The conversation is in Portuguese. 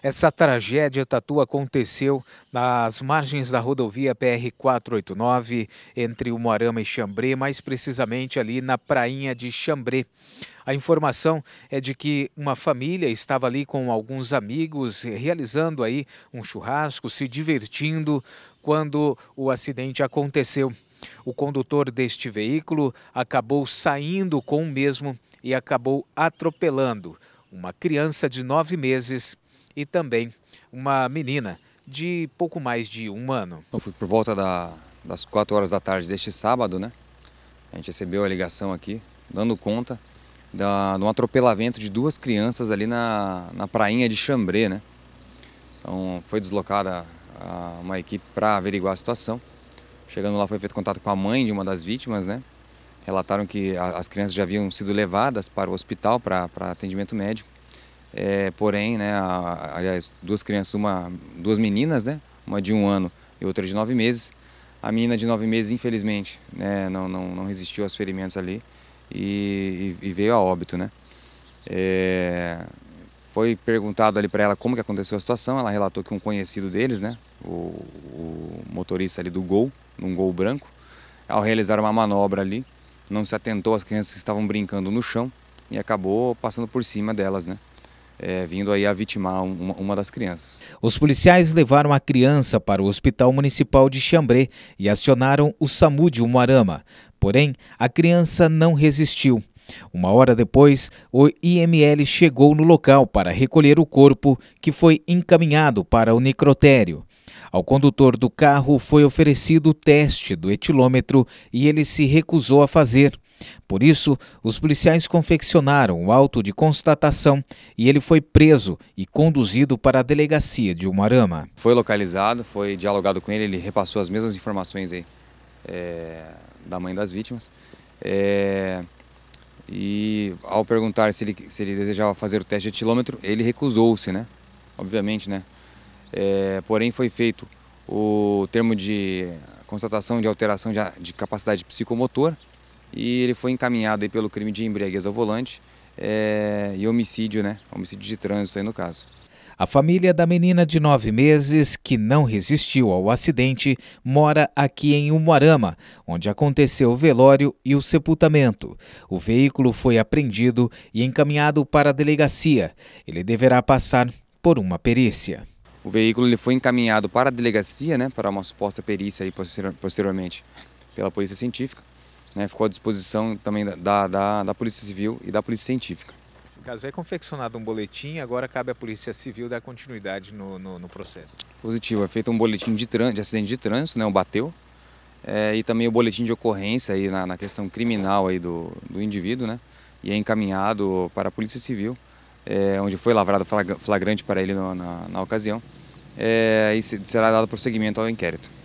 Essa tragédia, Tatu, aconteceu nas margens da rodovia PR-489, entre Umuarama e Xambrê, mais precisamente ali na prainha de Xambrê. A informação é de que uma família estava ali com alguns amigos, realizando aí um churrasco, se divertindo, quando o acidente aconteceu. O condutor deste veículo acabou saindo com o mesmo e acabou atropelando uma criança de nove meses e também uma menina de pouco mais de um ano. Eu fui por volta da, das 4 horas da tarde deste sábado, né? A gente recebeu a ligação aqui, dando conta da, de um atropelamento de duas crianças ali na, na prainha de Chambré, né? Então foi deslocada a, uma equipe para averiguar a situação. Chegando lá foi feito contato com a mãe de uma das vítimas, né? Relataram que a, as crianças já haviam sido levadas para o hospital para atendimento médico é, porém, né, a, aliás, duas crianças, uma, duas meninas, né, uma de um ano e outra de nove meses. A menina de nove meses, infelizmente, né, não, não, não resistiu aos ferimentos ali e, e, e veio a óbito. Né. É, foi perguntado ali para ela como que aconteceu a situação. Ela relatou que um conhecido deles, né, o, o motorista ali do Gol, num Gol branco, ao realizar uma manobra ali, não se atentou às crianças que estavam brincando no chão e acabou passando por cima delas, né é, vindo aí a vitimar uma, uma, das crianças. Os policiais levaram a criança para o Hospital Municipal de Xambrê e acionaram o SAMU de Umuarama. Porém, a criança não resistiu. Uma hora depois, o IML chegou no local para recolher o corpo, que foi encaminhado para o necrotério. Ao condutor do carro foi oferecido o teste do etilômetro e ele se recusou a fazer. Por isso, os policiais confeccionaram o auto de constatação e ele foi preso e conduzido para a delegacia de Umarama. Foi localizado, foi dialogado com ele, ele repassou as mesmas informações aí, é, da mãe das vítimas. É, e ao perguntar se ele, se ele desejava fazer o teste de quilômetro, ele recusou-se, né? Obviamente, né? É, porém, foi feito o termo de constatação de alteração de, de capacidade psicomotora, e ele foi encaminhado aí pelo crime de embriaguez ao volante é, e homicídio, né? Homicídio de trânsito aí no caso. A família da menina de nove meses, que não resistiu ao acidente, mora aqui em Umuarama, onde aconteceu o velório e o sepultamento. O veículo foi apreendido e encaminhado para a delegacia. Ele deverá passar por uma perícia. O veículo ele foi encaminhado para a delegacia, né, para uma suposta perícia aí posteriormente pela Polícia Científica né, ficou à disposição também da, da, da Polícia Civil e da Polícia Científica. No caso, é confeccionado um boletim, agora cabe à Polícia Civil dar continuidade no, no, no processo. Positivo, é feito um boletim de, de acidente de trânsito, né, um bateu, é, e também o boletim de ocorrência aí na, na questão criminal aí do, do indivíduo, né, e é encaminhado para a Polícia Civil, é, onde foi lavrado flagrante para ele na, na, na ocasião, é, e será dado prosseguimento ao inquérito.